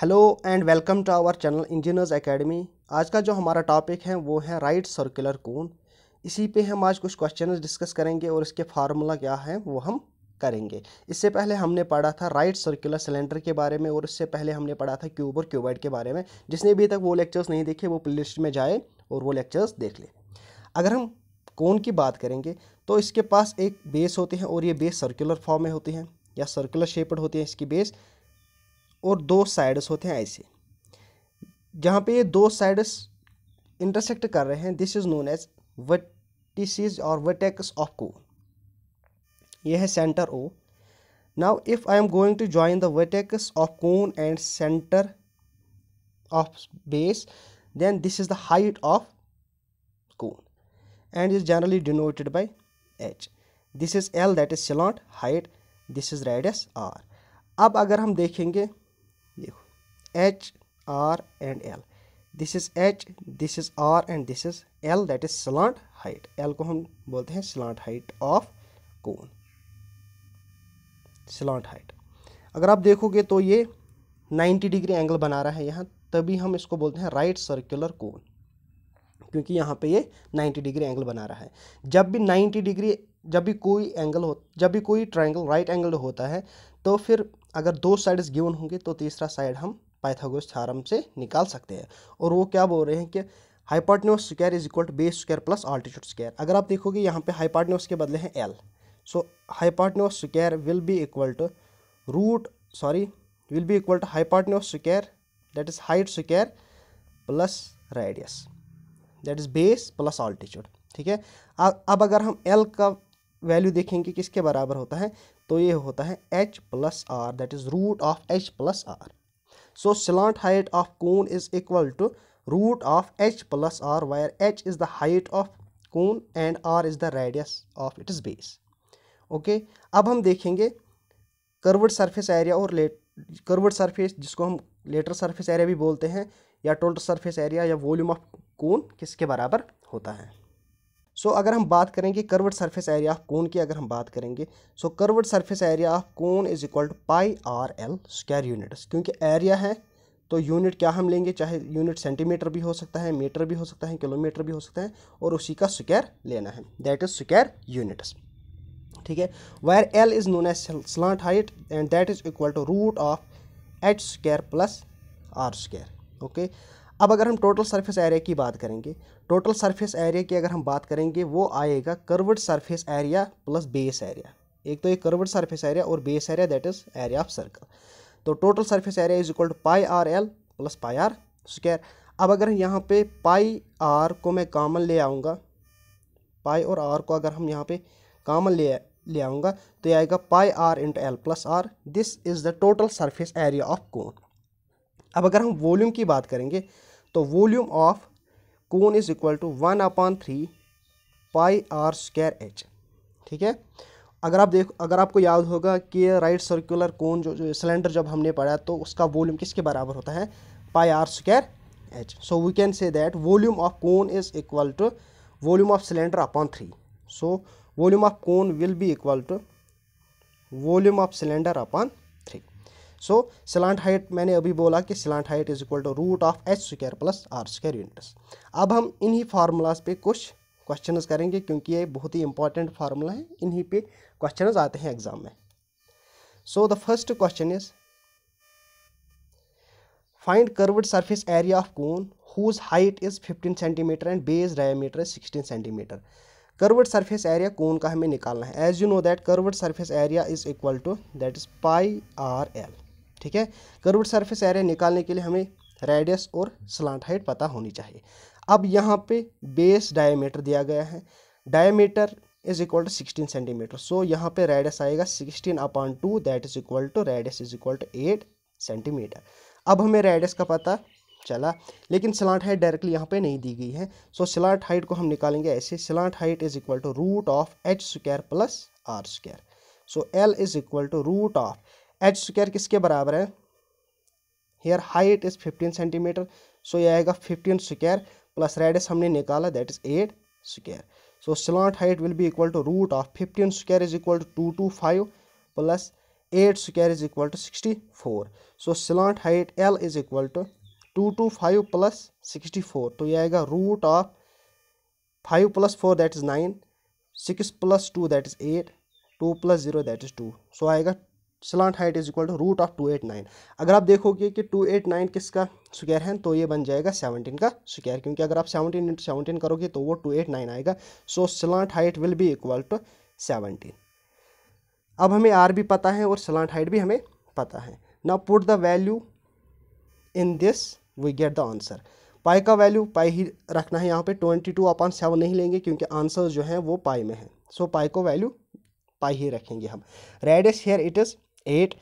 Hello and welcome to our channel engineers academy आज का जो हमारा टॉपिक है वो है राइट सर्कुलर कोन इसी पे हम आज कुछ क्वेश्चन डिस्कस करेंगे और इसके फार्मूला क्या है वो हम करेंगे इससे पहले हमने पढ़ा था राइट सर्कुलर सिलेंडर के बारे में और इससे पहले हमने पढ़ा था क्यूब और क्यूबाइड के बारे में जिसने अभी तक वो लेक्चर्स नहीं देखे वो प्ले में जाए और वो लेक्चर्स देख ले अगर हम कौन की बात करेंगे तो इसके पास एक बेस होती है और ये बेस सर्कुलर फॉर्म में होती है या सर्कुलर शेपड होती है इसकी बेस और दो साइड्स होते हैं ऐसे जहाँ पे ये दो साइड्स इंटरसेक्ट कर रहे हैं this is known as vertices और वर्टेक्स ऑफ कोन ये है centre O now if I am going to join the vertex of cone and centre of base then this is the height of cone and is generally denoted by H this is L that is slant height this is radius R अब अगर हम देखेंगे H R and L this is H this is are and this is L that is slant height L को हम बोलते हैं slant height of cone slant height अगर आप देखोगे तो ये 90 डिग्री एंगल बना रहा है यहाँ तभी हम इसको बोलते हैं राइट सर्कुलर कोन क्योंकि यहाँ पे ये 90 डिग्री एंगल बना रहा है जब भी 90 डिग्री जब भी कोई एंगल हो जब भी कोई ट्राइंगल राइट एंगल होता है तो फिर अगर दो साइड्स गिवन होंगे तो तीसरा साइड हम पाइथागोरस थ्योरम से निकाल सकते हैं और वो क्या बोल रहे हैं कि hypotenuse square is equal to base square plus altitude square अगर आप देखोगे यहाँ पे हाइपाटन्यूस के बदले हैं L so hypotenuse square will be equal to root sorry will be equal to hypotenuse square that is height square plus radius that is base plus altitude ठीक है अब अगर हम एल का वैल्यू देखेंगे किसके बराबर होता है तो ये होता है H plus R that is root of H plus R So slant height of cone is equal to root of h plus r where h is the height of cone and r is the radius of its base. Okay okay? अब हम देखेंगे curved surface area और late curved surface जिसको हम lateral surface area भी बोलते हैं या टोटल सरफेस एरिया या वॉल्यूम ऑफ कोन किसके बराबर होता है सो so, अगर हम बात करेंगे curved surface area of cone की अगर हम बात करेंगे so curved surface area of cone is equal to pi R L square units क्योंकि एरिया है तो यूनिट क्या हम लेंगे चाहे यूनिट सेंटीमीटर भी हो सकता है मीटर भी हो सकता है किलोमीटर भी हो सकता है और उसी का स्क्यर लेना है दैट इज स्क्वायर यूनिट्स ठीक है where L is known as slant height and that is equal to root of H square plus R square okay अब अगर हम टोटल सरफेस एरिया की बात करेंगे टोटल सरफेस एरिया की अगर हम बात करेंगे वो आएगा curved surface area plus base area एक तो ये कर्वड सरफेस एरिया और base area that is area of circle तो total surface area is equal to pi R L plus pi are square अब अगर यहाँ पे पाई आर को मैं कामन ले आऊँगा पाई और आर को अगर हम यहाँ पे कामन ले ले आऊँगा तो ये आएगा pi R into L plus R this is the total surface area of cone अब अगर हम वॉल्यूम की बात करेंगे तो volume of cone is equal to one upon three pi R square H ठीक है अगर आप देख अगर आपको याद होगा कि राइट सर्कुलर कोन जो जो सिलेंडर जब हमने पढ़ा तो उसका वॉल्यूम किसके बराबर होता है pi R square H so we can say that volume of cone is equal to volume of cylinder upon three so volume of cone will be equal to volume of cylinder upon so slant height मैंने अभी बोला कि slant height is equal to root of H square plus R square units अब हम इन्हीं formulas पे कुछ question करेंगे क्योंकि ये बहुत ही इंपॉर्टेंट फार्मूला है इन्हीं पे क्वेश्चन आते हैं एग्जाम में so the first question is find curved surface area of cone whose height is fifteen centimetre and base diameter is sixteen centimetre curved surface area कौन का हमें निकालना है as you know that curved surface area is equal to that is pi R L ठीक है curved surface area निकालने के लिए हमें रेडियस और स्लांट हाइट पता होनी चाहिए अब यहाँ पे बेस डायमीटर दिया गया है diameter is equal to sixteen centimetre so यहाँ पे रेडियस आएगा sixteen upon two that is equal to radius is equal to eight centimetre अब हमें रेडियस का पता चला लेकिन स्लांट हाइट डायरेक्टली यहाँ पे नहीं दी गई है सो so, स्लांट हाइट को हम निकालेंगे ऐसे slant height is equal to root of H square plus R square so L is equal to root of H square किसके बराबर है here height is fifteen centimetre so ये आएगा फिफ्टीन स्क्वायर प्लस रेडियस हमने निकाला that is eight square so slant height will be equal to root of fifteen square is equal to two two five plus eight square is equal to sixty four so slant height L is equal to two two five plus sixty four तो ये आएगा root of five plus four that is nine six plus two that is eight two plus zero that is two so आएगा slant height is equal to root of two eight nine अगर आप देखोगे कि two eight nine किसका स्क्वायर है तो ये बन जाएगा सेवनटीन का स्क्वायर क्योंकि अगर आप सेवनटीन इंटू सेवनटीन करोगे तो वो टू एट नाइन आएगा so slant height will be equal to seventeen अब हमें आर भी पता है और स्लांट हाइट भी हमें पता है ना put the value in this we get the answer pi का वैल्यू पाई ही रखना है यहाँ पे ट्वेंटी टू अपॉन सेवन नहीं लेंगे क्योंकि आंसर जो है वो पाई में है सो so, पाई को वैल्यू पाई ही रखेंगे हम radius here it is eight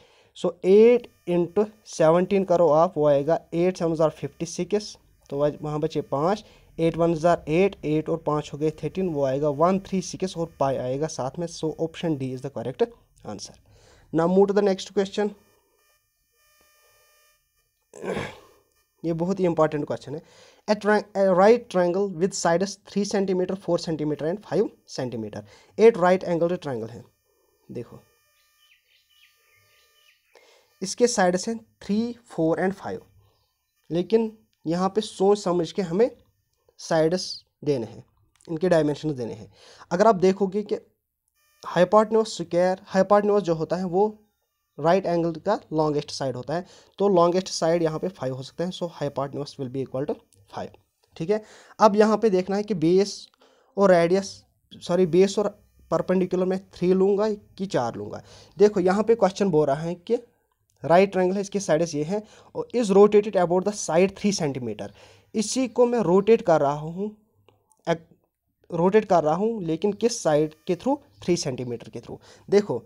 so eight into seventeen करो आप वो आएगा एट सेवन हजार फिफ्टी सिक्स तो वहाँ बचे पाँच एट वन हजार एट एट और पाँच हो गए थर्टीन वो आएगा वन थ्री सिक्स और पाई आएगा साथ में so option D is the correct answer ना move to the next question ये बहुत ही इंपॉर्टेंट क्वेश्चन है at right triangle with sides three centimetre four centimetre and five centimetre at right angle triangle है देखो इसके साइड्स हैं three four and five लेकिन यहाँ पे सोच समझ के हमें साइड्स देने हैं इनके डायमेंशन देने हैं अगर आप देखोगे कि हाइपाटनोस स्क्वायर हाइपाटनोस जो होता है वो राइट right एंगल का लॉन्गेस्ट साइड होता है तो लॉन्गेस्ट साइड यहाँ पे फाइव हो सकते हैं so hypotenuse will be equal to five ठीक है अब यहाँ पे देखना है कि बेस और रेडियस सॉरी बेस और परपेंडिकुलर में थ्री लूँगा कि चार लूँगा देखो यहाँ पे क्वेश्चन बोल रहा है कि राइट ट्रायंगल है इसके साइड्स ये हैं और is rotated about the side three centimetre इसी को मैं रोटेट कर रहा हूँ रोटेट कर रहा हूँ लेकिन किस साइड के थ्रू थ्री सेंटीमीटर के थ्रू देखो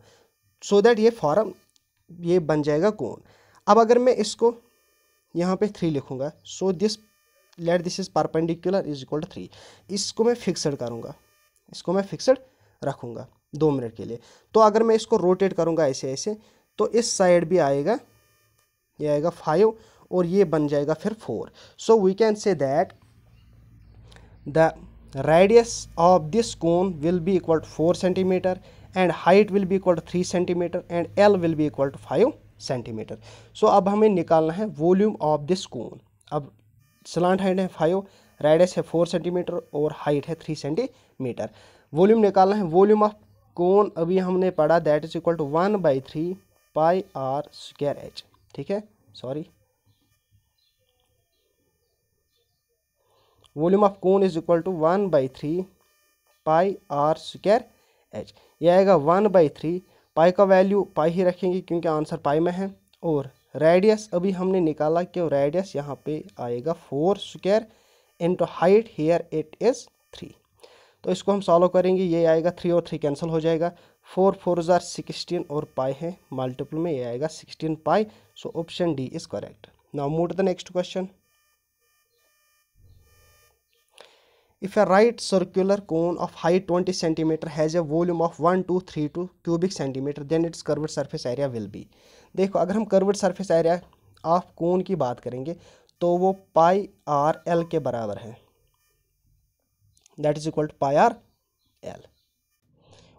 सो so दैट ये फॉर्म ये बन जाएगा कौन अब अगर मैं इसको यहाँ पे थ्री लिखूँगा so this let this is perpendicular is equal to three इसको मैं फिक्सड करूँगा इसको मैं फिक्सड रखूँगा दो मिनट के लिए तो अगर मैं इसको रोटेट करूँगा ऐसे ऐसे तो इस साइड भी आएगा ये आएगा फाइव और ये बन जाएगा फिर four so we can say that the radius of this cone will be equal to four centimetre and height will be equal to three centimetre and L will be equal to five centimetre so अब हमें निकालना है volume of this cone अब slant height है five radius है four centimetre और height है three centimetre volume निकालना है वॉल्यूम ऑफ कोन अभी हमने पढ़ा that is equal to one by three pi are square H ठीक है sorry volume of cone is equal to one by three pi are square H ये आएगा one by three पाई का value पाई ही रखेंगे क्योंकि आंसर पाई में है और रेडियस अभी हमने निकाला कि रेडियस यहाँ पे आएगा four square to height here it is three तो इसको हम सॉल्व करेंगे ये आएगा थ्री और थ्री कैंसिल हो जाएगा फोर फोर हज़ार सिक्सटीन और पाई है मल्टीपल में ये आएगा sixteen pi so option D is correct now move to the next question if a right circular cone of height twenty centimetre has a volume of one two three two cubic centimetre then its curved surface area will be देखो अगर हम curved surface area of cone की बात करेंगे तो वो पाई R L के बराबर है that is equal to pi R L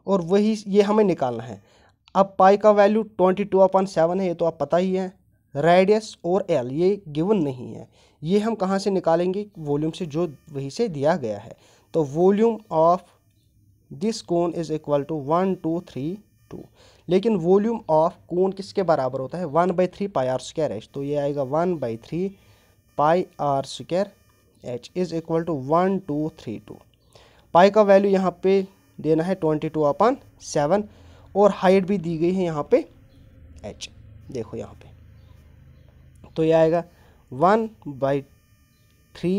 और वही ये हमें निकालना है अब पाई का value twenty two upon seven है ये तो आप पता ही है रेडियस और एल ये गिवन नहीं है ये हम कहाँ से निकालेंगे वॉल्यूम से जो वही से दिया गया है तो volume of this cone is equal to one two three two लेकिन वॉल्यूम ऑफ कोन किसके बराबर होता है one by three pi are square H तो ये आएगा one by three pi are square H is equal to one two three two pi का value यहाँ पे देना है ट्वेंटी टू अपॉन सेवन और हाइट भी दी गई है यहाँ पे एच देखो यहाँ पे तो ये आएगा one by three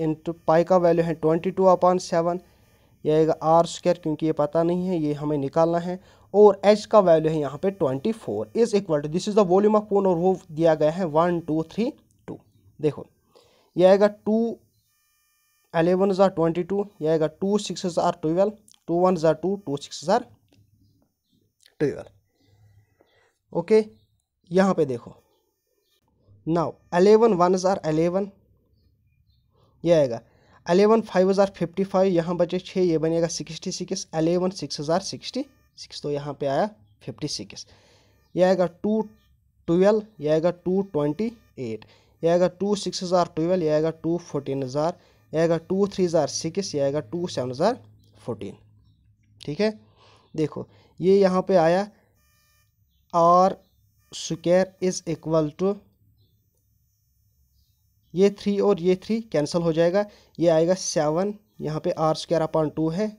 into pi का वैल्यू है ट्वेंटी टू अपॉन सेवन यह आएगा आर स्क्वायर क्योंकि ये पता नहीं है ये हमें निकालना है और एच का वैल्यू है यहाँ पे twenty four is equal to this is the volume of cone और वो दिया गया है वन टू थ्री टू देखो यह आएगा टू एलेवन ज़ार ट्वेंटी टू यह आएगा टू सिक्स ज़ार ट्वेल्व टू वन ज़ार टू टू सिक्स ज़ार ट्वेल्व ओके यहाँ पे देखो नाउ अलेवन वन ज़ार अलेवन ये आएगा अलेवन फाइव हज़ार फिफ्टी फाइव यहाँ बचे छः ये बनेगा सिक्सटी सिक्स अलेवन सिक्स हज़ार सिक्सटी सिक्स तो यहाँ पे आया फिफ्टी सिक्स ये आएगा टू ट्वेल्व यह आएगा टू ट्वेंटी एट यह आएगा टू सिक्स हज़ार ट्वेल्व यह आएगा टू फोर्टीन हज़ार यह आएगा टू थ्री हज़ार सिक्स यह आएगा टू सेवन हज़ार फोर्टीन ठीक है देखो ये यहाँ पे आया R square is equal to ये थ्री और ये थ्री कैंसिल हो जाएगा ये आएगा सेवन यहाँ पे आर स्क्वायर अपॉन टू है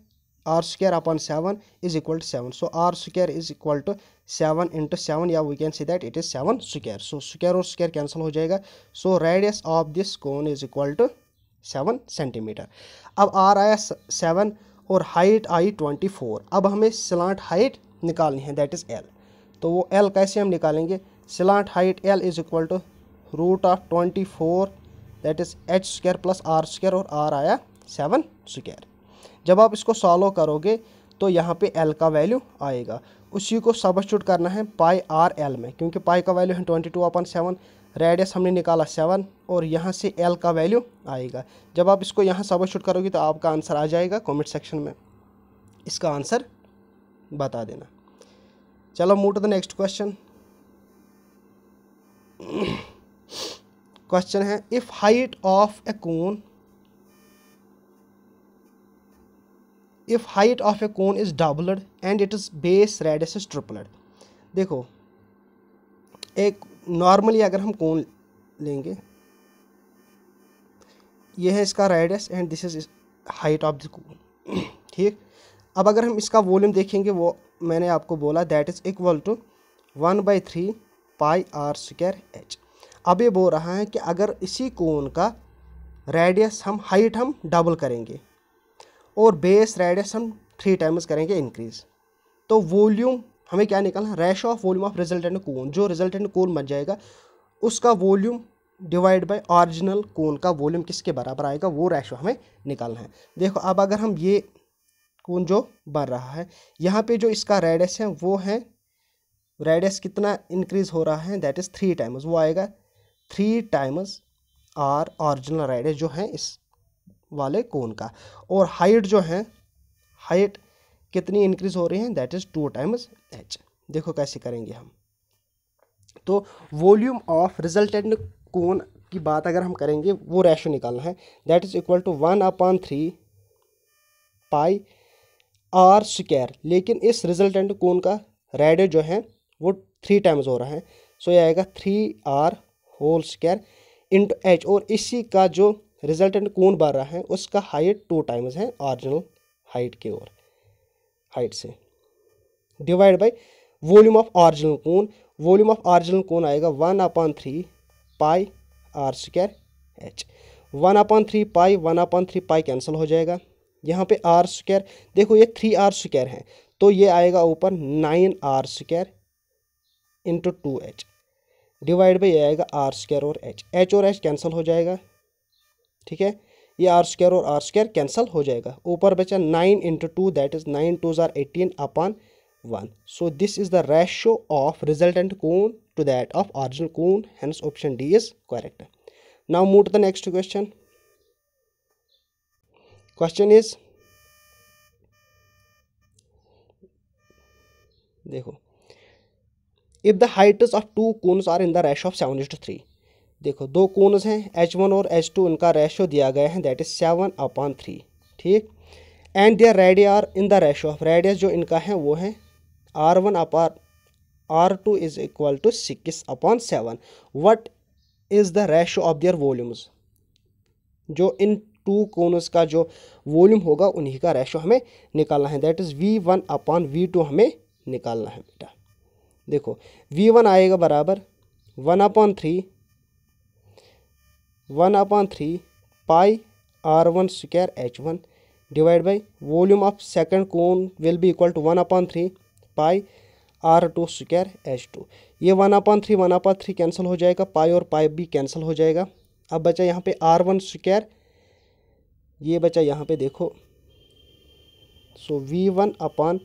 R square upon seven is equal to seven so R square is equal to seven into seven या we can see that it is seven square so square और square cancel हो जाएगा so radius of this cone is equal to seven centimetre अब R आया seven और height आई twenty four अब हमें स्लांट हाइट निकालनी है दैट इज़ एल तो वो एल कैसे हम निकालेंगे slant height L is equal to root of twenty four that is H square plus R square और आर आया सेवन स्क्र जब आप इसको सॉल्व करोगे तो यहाँ पे एल का वैल्यू आएगा उसी को सबस्टूट करना है पाई आर एल में क्योंकि पाई का वैल्यू है twenty two upon seven radius हमने निकाला सेवन और यहाँ से एल का वैल्यू आएगा जब आप इसको यहाँ शूट करोगे तो आपका आंसर आ जाएगा कॉमेंट सेक्शन में इसका आंसर बता देना चलो move to the next question question है if height of a cone if height of a cone is doubled and it is base radius is tripled देखो एक नॉर्मली अगर हम कौन लेंगे ये है इसका radius and this is height of the cone ठीक अब अगर हम इसका वॉल्यूम देखेंगे वो मैंने आपको बोला that is equal to one by three pi are square H अब ये बोल रहा है कि अगर इसी कोन का रेडियस हम हाइट हम डबल करेंगे और बेस रेडियस हम थ्री टाइम्स करेंगे इंक्रीज़ तो वॉल्यूम हमें क्या निकलना है ratio of volume of resultant cone जो रिजल्टेंट कोन बन जाएगा उसका volume divide by original cone का वॉल्यूम किसके बराबर आएगा वो रेशो हमें निकालना है देखो अब अगर हम ये कोन जो बन रहा है यहाँ पे जो इसका रेडियस है वो है रेडियस कितना इंक्रीज हो रहा है दैट इज़ थ्री टाइम्स वो आएगा three times R original radius जो है इस वाले कोन का और हाइट जो है हाइट कितनी इंक्रीज हो रही है that is two times H देखो कैसे करेंगे हम तो वॉल्यूम ऑफ रिजल्टेंट कोन की बात अगर हम करेंगे वो रेशो निकालना है that is equal to one upon three pi are square लेकिन इस रिजल्टेंट कोन का रेडियो जो है वो थ्री टाइम्स हो रहा है सो यह ये आएगा three R whole square into H और इसी का जो रिजल्टेंट कोन बन रहा है उसका हाइट टू टाइम्स है ऑरिजिनल हाइट की ओर हाइट से divide by volume of original cone volume of original cone आएगा one upon three pi are square H one upon three pi one upon three pi cancel हो जाएगा यहाँ पे R square देखो ये थ्री आर स्क्वायर है तो ये आएगा ऊपर nine R square into two H divide by ये आएगा आर स्क्वायर और एच एच और एच कैंसिल हो जाएगा ठीक है ये आर स्क्र और आर स्क्र कैंसल हो जाएगा ऊपर बचा nine into two that is nine two ज़ार eighteen upon one so this is the ratio of resultant cone to that of original cone hence option D is correct now move to the next question question is देखो if the height of two cones are in the ratio of seven is to three देखो दो cones हैं H one और H two इनका ratio दिया गया है that is seven upon three ठीक and their radii are in the ratio of radius जो इनका है वो है R one upon R two is equal to six upon seven what is the ratio of their volumes जो इन to conus का जो वॉल्यूम होगा उन्हीं का रेशो हमें निकालना है that is V one upon V two हमें निकालना है बेटा देखो वी वन आएगा बराबर one upon three one upon three pi R one square H one divide by volume of second cone will be equal to one upon three pi R two square H two ये one upon three one upon three cancel हो जाएगा पाई और पाई भी cancel हो जाएगा अब बचा यहाँ पे आर वन स्क्वायर ये बचा यहाँ पे देखो so V one upon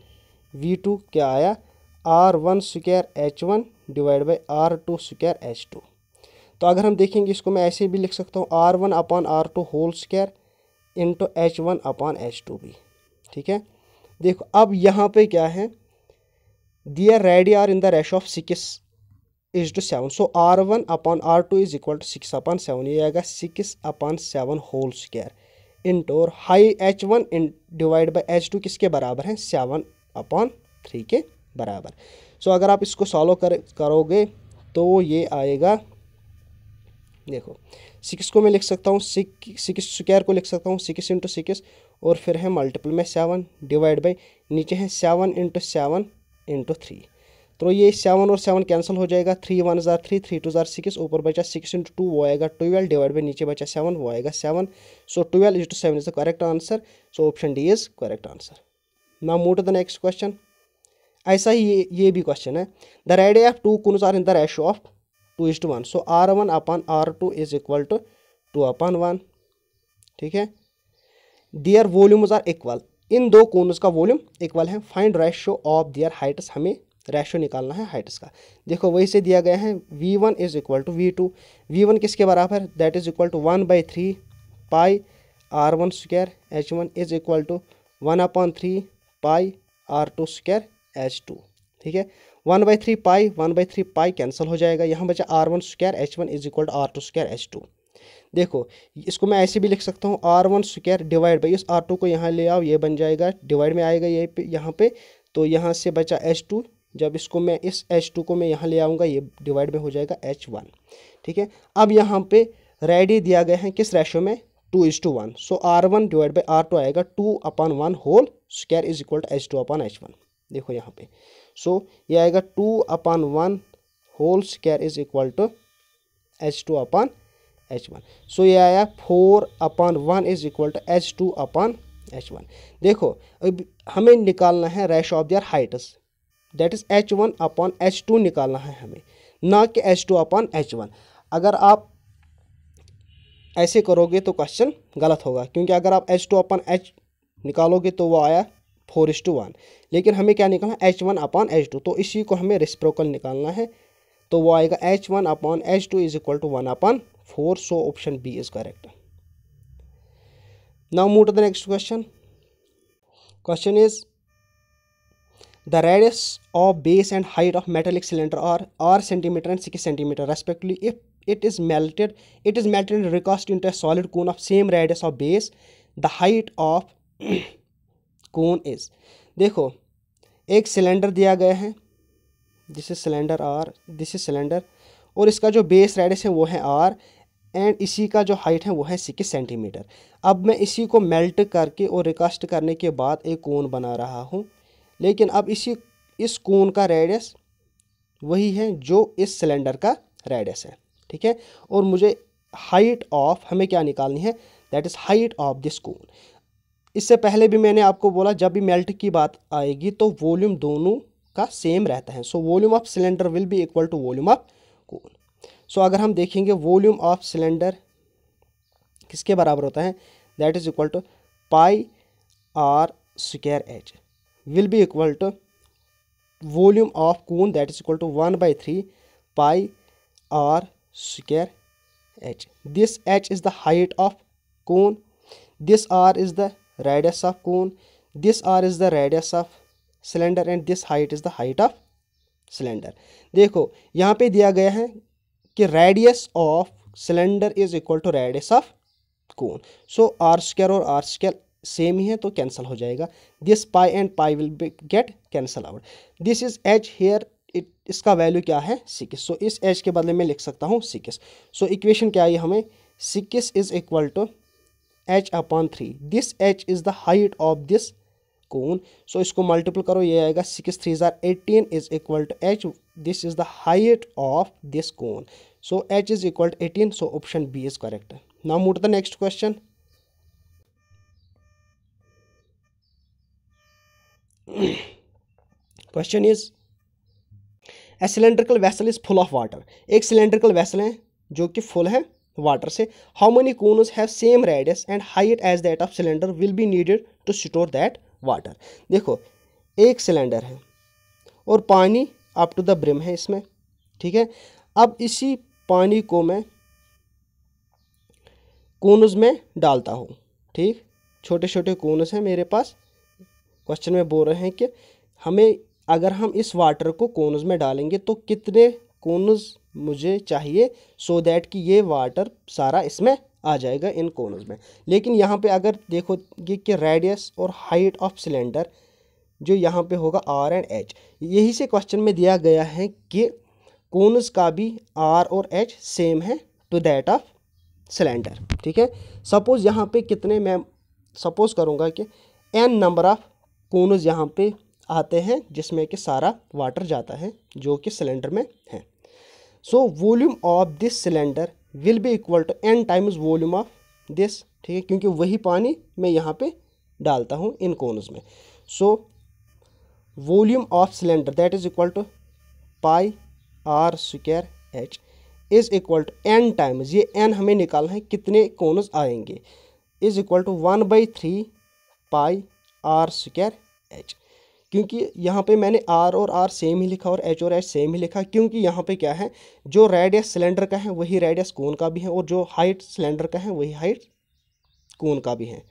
V two क्या आया R one square H one divide by R two square H two तो अगर हम देखेंगे इसको मैं ऐसे भी लिख सकता हूँ R one upon R two whole in into H one upon H two भी ठीक है देखो अब यहाँ पे क्या है their radii are in the ratio of six is to seven so R one upon R two is equal to six upon seven ये आएगा six upon seven whole into और high H one in divide by H two किसके बराबर है seven upon three के बराबर सो so, अगर आप इसको सॉल्व कर करोगे तो ये आएगा देखो सिक्स को मैं लिख सकता हूँ सिक्स स्क्वायर को लिख सकता हूँ सिक्स इंटू सिक्स और फिर है मल्टीपल में सेवन डिवाइड बाई नीचे है seven into seven into three तो ये सेवन और सेवन कैंसिल हो जाएगा थ्री वन हज़ार थ्री थ्री टू हज़ार सिक्स ऊपर बचा सिक्स इंटू टू वो आएगा ट्वेल्व डिवाइड बाई नीचे बचा सेवन वो आएगा seven so twelve is to seven is the correct answer so option D is correct answer ना move to the next question ऐसा ही ये ये भी क्वेश्चन है the ratio of two cones are in the ratio of two is to one so R one upon R two is equal to two upon one ठीक है their volumes are equal इन दो cones का volume equal है find ratio of their heights हमें ratio निकालना है Heights का देखो वही से दिया गया है V one is equal to V two V one किसके बराबर that is equal to one by three pi R one square H one is equal to one upon three pi R two square H two ठीक है one by three pi one by three pi cancel हो जाएगा यहाँ बचा R one square H one is equal to R two square H two देखो इसको मैं ऐसे भी लिख सकता हूँ R one square divide by इस आर टू को यहाँ ले आओ ये बन जाएगा डिवाइड में आएगा ये पे यहाँ पे तो यहाँ से बचा एच टू जब इसको मैं इस एच टू को मैं यहाँ ले आऊँगा ये डिवाइड में हो जाएगा एच वन ठीक है अब यहाँ पर रेडी दिया गया है किस रेशो में two is to one so R one divide by R two आएगा two upon one whole square is equal to H two upon H one देखो यहाँ पे सो ये आएगा two upon one whole square is equal to H two upon H one so ये आया four upon one is equal to H two upon H one देखो अब हमें निकालना है ratio of their Heights that is H one upon H two निकालना है हमें ना कि H two upon H one अगर आप ऐसे करोगे तो क्वेश्चन गलत होगा क्योंकि अगर आप एच टू अपन एच निकालोगे तो वो आया फोर इस टू वन लेकिन हमें क्या निकालना है H one upon H two तो इसी को हमें रिस्प्रोकल निकालना है तो वो आएगा H one upon H two is equal to one upon four so option B is correct now move to the next question question is the radius of base and height of metallic cylinder are R centimeter and six centimeter respectively if it is melted it is melted recast into a solid cone of same radius of base the height cone is देखो एक cylinder दिया गया है this is cylinder R this is cylinder और इसका जो base radius है वो है आर एंड इसी का जो हाइट है वो है सिक्स सेंटीमीटर अब मैं इसी को मेल्ट करके और रिकास्ट करने के बाद एक कोन बना रहा हूँ लेकिन अब इसी इस कोन का रेडियस वही है जो इस सिलेंडर का रेडियस है ठीक है और मुझे हाइट ऑफ हमें क्या निकालनी है that is height of this cone इससे पहले भी मैंने आपको बोला जब भी मेल्ट की बात आएगी तो वॉल्यूम दोनों का सेम रहता है so volume of cylinder will be equal to volume of cone so अगर हम देखेंगे वॉल्यूम ऑफ सिलेंडर किसके बराबर होता है that is equal to pi are square H will be equal to volume of cone that is equal to one by three pi are square H this H is the height of cone this R is the radius of cone this r is the radius of cylinder and this height is the height of cylinder देखो यहाँ पे दिया गया है कि radius of cylinder is equal to radius of cone so R square और R square same ही है तो कैंसिल हो जाएगा this pi and pi will be get cancel out this is H here it इसका वैल्यू क्या है six so so, इस एच के बदले में लिख सकता हूँ सिक्स सो इक्वेशन क्या है हमें six is equal to H upon three this H is the height of this cone so इसको मल्टीपल करो ये आएगा सिक्स थ्री ज़ार eighteen is equal to H this is the height of this cone so H is equal to eighteen so option B is correct now move the next question question is a cylindrical vessel is full of water एक cylindrical vessel है जो कि full है water से how many cones have same radius and height as that of cylinder will be needed to store that water देखो एक cylinder है और पानी अप टू द ब्रिम है इसमें ठीक है अब इसी पानी को मैं कोनस में डालता हूँ ठीक छोटे छोटे कोनस हैं मेरे पास क्वेश्चन में बोल रहे हैं कि हमें अगर हम इस वाटर को कोनस में डालेंगे तो कितने कोनस मुझे चाहिए सो so दैट कि ये वाटर सारा इसमें आ जाएगा इन कोनर्स में लेकिन यहाँ पे अगर देखोगे कि रेडियस और हाइट ऑफ सिलेंडर जो यहाँ पे होगा आर एंड एच यही से क्वेश्चन में दिया गया है कि कोनस का भी आर और एच सेम है टू दैट ऑफ सिलेंडर ठीक है सपोज़ यहाँ पे कितने मैं सपोज़ करूँगा कि एन नंबर ऑफ कोनस यहाँ पे आते हैं जिसमें कि सारा वाटर जाता है जो कि सिलेंडर में है so volume of this cylinder will be equal to N times volume of this ठीक है क्योंकि वही पानी मैं यहाँ पे डालता हूँ इन कोनस में so volume of cylinder that is equal to pi are square H is equal to N times ये एन हमें निकालना है कितने कोनस आएंगे is equal to one by three pi are square H क्योंकि यहाँ पे मैंने आर और आर सेम ही लिखा और एच और एच सेम ही लिखा क्योंकि यहाँ पे क्या है जो रेडियस सिलेंडर का है वही रेडियस कोन का भी है और जो हाइट सिलेंडर का है वही हाइट कोन का भी है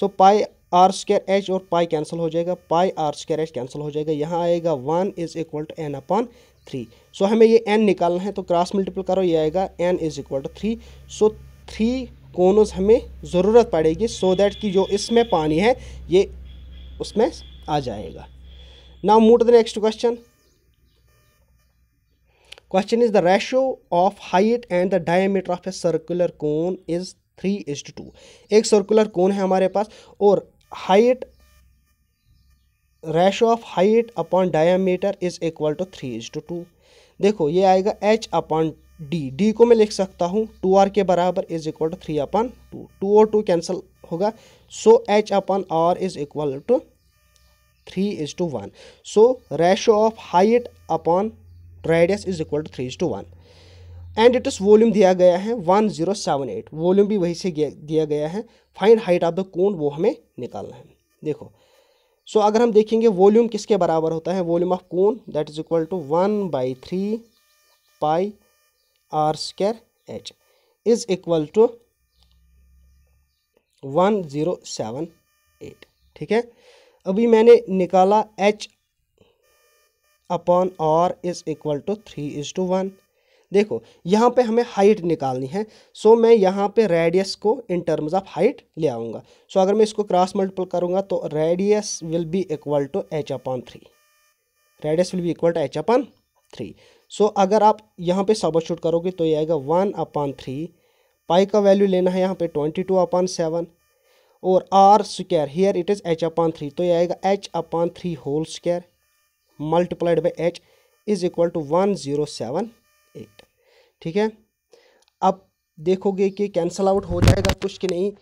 so pi R square H और पाई कैंसिल हो जाएगा pi R square H cancel हो जाएगा यहाँ आएगा one is equal to N upon three so हमें ये एन निकालना है तो क्रॉस मल्टीपल करो ये आएगा N is equal to three so three cones हमें ज़रूरत पड़ेगी सो so दैट कि जो इसमें पानी है ये उसमें आ जाएगा now move to the next question question is the ratio of height and the diameter of a circular cone is three is to एक सर्कुलर कोन है हमारे पास और height ratio of height upon diameter is equal to three is to two देखो ये आएगा H upon D D को मैं लिख सकता हूँ टू आर के बराबर is equal to three upon two two और टू कैंसिल होगा so H upon R is equal to three is to one so ratio of height upon radius is equal to three is to one and it is volume दिया गया है one zero seven eight volume भी वही से दिया गया है find height of the cone वो हमें निकालना है देखो सो so, अगर हम देखेंगे वॉल्यूम किसके बराबर होता है volume of cone that is equal to one by three pi R square H is equal to one zero seven eight ठीक है अभी मैंने निकाला H upon R is equal to three is to one देखो यहाँ पे हमें height निकालनी है सो मैं यहाँ पे रेडियस को इन टर्म्स ऑफ हाइट ले आऊँगा सो अगर मैं इसको क्रॉस मल्टीपल करूँगा तो radius will be equal to H upon three radius will be equal to H upon three so अगर आप यहाँ पे शूट करोगे तो ये आएगा वन अपॉन थ्री पाई का वैल्यू लेना है यहाँ पे ट्वेंटी टू अपॉन सेवन और R square here it is H upon three तो ये आएगा H upon three whole square multiplied by H is equal to one zero seven eight ठीक है अब देखोगे कि कैंसिल आउट हो जाएगा कुछ कि नहीं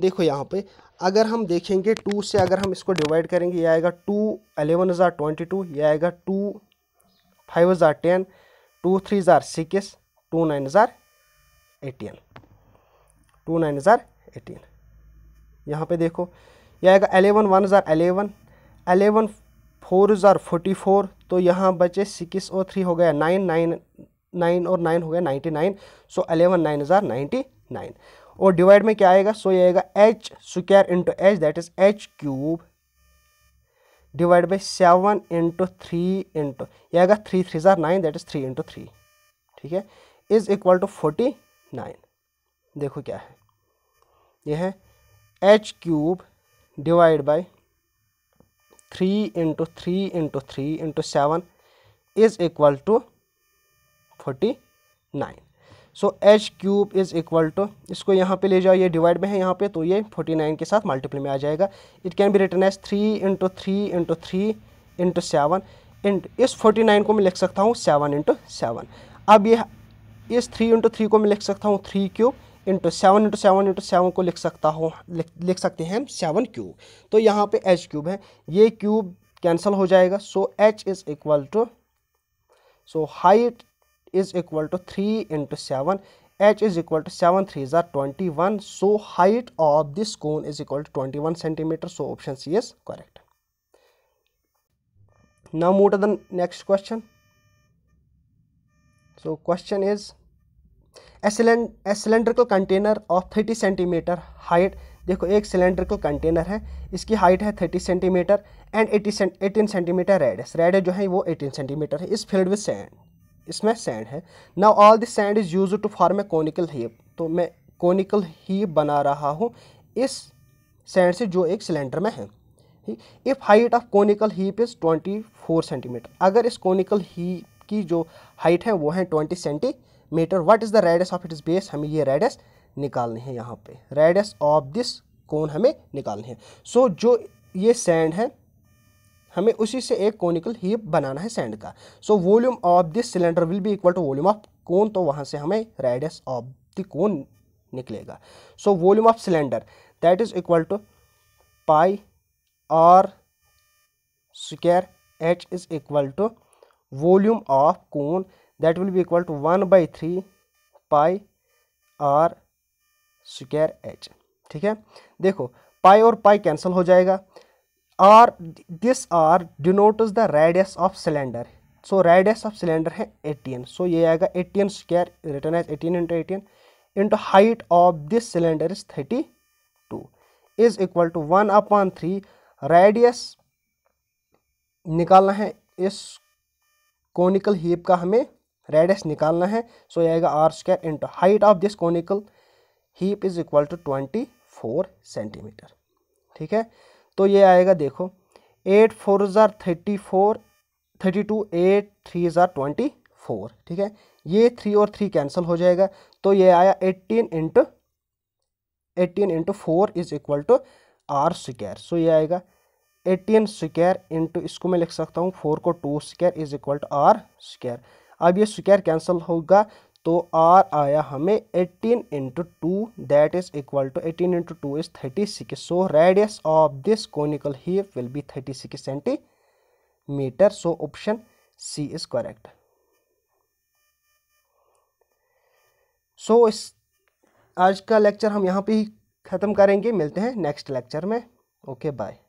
देखो यहाँ पे अगर हम देखेंगे टू से अगर हम इसको डिवाइड करेंगे ये आएगा टू अलेवन हज़ार ट्वेंटी टू ये आएगा टू फाइव हज़ार टेन टू थ्री हज़ार सिक्स टू नाइन हज़ार एटीन टू नाइन हज़ार एटीन यहाँ पे देखो यह आएगा एलेवन वन ज़ार एलेवन एलेवन फोर ज़ार फोर्टी फोर तो यहाँ बचे सिक्स और थ्री हो गया नाइन नाइन नाइन और नाइन हो गया ninety nine so eleven nine हज़ार नाइन्टी नाइन और डिवाइड में क्या आएगा सो so, ये आएगा H square into H that is H cube divide by seven into three into यह आएगा थ्री थ्री ज़ार nine that is three into three ठीक है is equal to forty nine देखो क्या है यह है H cube divide by three into three into three into seven is equal to forty nine so H cube is equal to इसको यहाँ पे ले जाओ ये डिवाइड में है यहाँ पे तो ये फोर्टी नाइन के साथ मल्टीपल में आ जाएगा it can be written as three into three into three into seven it is forty nine को मैं लिख सकता हूँ सेवन इंटू सेवन अब ये इस थ्री इंटू थ्री को मैं लिख सकता हूँ three cube into seven into seven into seven को लिख सकता हो लिख सकते हैं सेवन क्यूब तो यहाँ पे एच क्यूब है ये क्यूब कैंसिल हो जाएगा so h is equal to so height is equal to three into seven h is equal to seven three जार twenty one so height of this cone is equal to twenty one centimetre so option C is correct now move the next question so question is a cylind a of thirty centimetre height देखो एक cylindrical container है इसकी height है thirty centimetre and eighty eighteen centimetre radius radius जो है वो eighteen centimetre है is filled with sand इसमें सैंड है now all this sand is use to form a conical heap तो मैं कोनिकल हीप बना रहा हूँ इस सैंड से जो एक सिलेंडर में है if height of conical heap is twenty four centimetre अगर इस कोनिकल हीप की जो हाइट है वो है twenty centimetre what is the radius of its base हमें ये रेडियस निकालनी है यहाँ पे रेडियस ऑफ दिस कोन हमें निकालनी है सो so, जो ये सैंड है हमें उसी से एक कोनिकल हीप बनाना है सैंड का so volume of this cylinder will be equal to volume of cone तो वहाँ से हमें रेडियस ऑफ द कौन निकलेगा so volume of cylinder that is equal to pi are square H is equal to volume of cone that will be equal to one by three pi are square H ठीक है देखो pi और pi cancel हो जाएगा r this r denotes the radius of cylinder so radius of cylinder है eighteen so so, ये आएगा eighteen square written as eighteen into eighteen into height of this cylinder is thirty two is equal to one upon three radius निकालना है इस conical heap का हमें radius निकालना है सो ये आएगा are square into height of this conical heap is equal to twenty four centimetre ठीक है तो ये आएगा देखो एट फोर ज़ार thirty four thirty two eight three ज़ार ट्वेंटी फोर ठीक है ये थ्री और थ्री कैंसिल हो जाएगा तो ये आया eighteen into eighteen into four is equal to r square so ये आएगा एटीन स्क्वायर इंटू इसको मैं लिख सकता हूँ फोर को two square is equal to r square अब ये स्क्वायर कैंसिल होगा तो आर आया हमें 18 into two that is equal to 18 into two is 36 so radius of this conical heap will be 36 centimetre so option C is correct so इस आज का lecture हम यहाँ पे ही ख़त्म करेंगे मिलते हैं नेक्स्ट लेक्चर में ओके okay, बाय